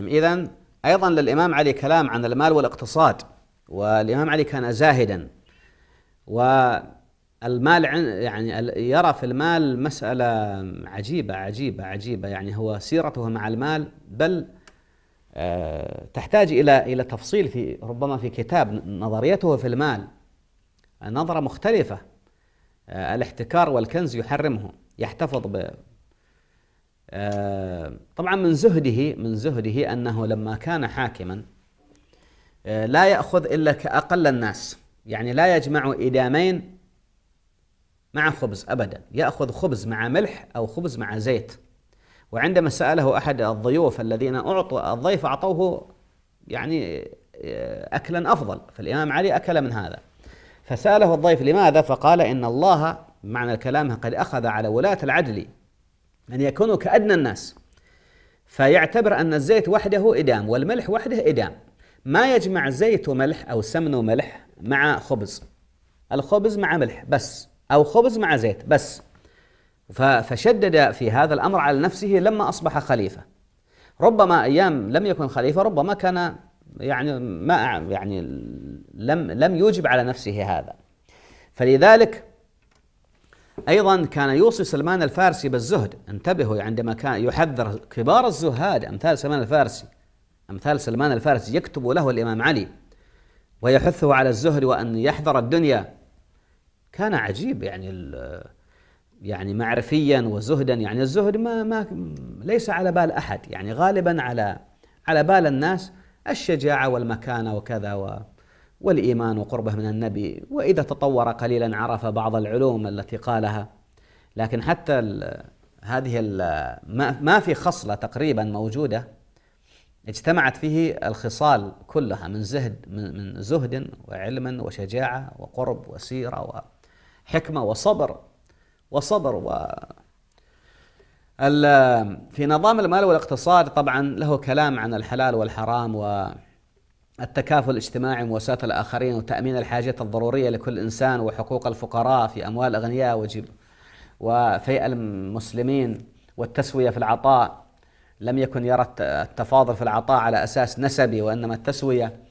إذا أيضا للإمام علي كلام عن المال والاقتصاد والإمام علي كان زاهدا والمال يعني يرى في المال مسألة عجيبة عجيبة عجيبة يعني هو سيرته مع المال بل آه، تحتاج إلى إلى تفصيل في ربما في كتاب نظريته في المال نظرة مختلفة آه، الاحتكار والكنز يحرمه يحتفظ آه، طبعا من زهده من زهده أنه لما كان حاكما آه، لا يأخذ إلا كأقل الناس يعني لا يجمع إدامين مع خبز أبدا يأخذ خبز مع ملح أو خبز مع زيت وعندما سأله أحد الضيوف الذين أعطوا الضيف أعطوه يعني آه، أكلا أفضل فالإمام علي أكل من هذا فسأله الضيف لماذا فقال إن الله معنى الكلام قد أخذ على ولاة العدل أن يكونوا كأدنى الناس فيعتبر أن الزيت وحده إدام والملح وحده إدام ما يجمع زيت وملح أو سمن وملح مع خبز الخبز مع ملح بس أو خبز مع زيت بس فشدد في هذا الأمر على نفسه لما أصبح خليفة ربما أيام لم يكن خليفة ربما كان يعني ما يعني لم لم يوجب على نفسه هذا فلذلك أيضا كان يوصي سلمان الفارسي بالزهد انتبهوا عندما كان يحذر كبار الزهاد أمثال سلمان الفارسي أمثال سلمان الفارسي يكتب له الإمام علي ويحثه على الزهد وأن يحذر الدنيا كان عجيب يعني يعني معرفيا وزهدا يعني الزهد ما ما ليس على بال أحد يعني غالبا على على بال الناس الشجاعة والمكانة وكذا و والايمان وقربه من النبي واذا تطور قليلا عرف بعض العلوم التي قالها لكن حتى هذه ما في خصله تقريبا موجوده اجتمعت فيه الخصال كلها من زهد من زهد وعلم وشجاعه وقرب وسيره وحكمه وصبر وصبر و في نظام المال والاقتصاد طبعا له كلام عن الحلال والحرام و التكافل الاجتماعي ومواساة الآخرين وتأمين الحاجات الضرورية لكل إنسان وحقوق الفقراء في أموال الأغنياء وجب وفيء المسلمين والتسوية في العطاء لم يكن يرى التفاضل في العطاء على أساس نسبي وإنما التسوية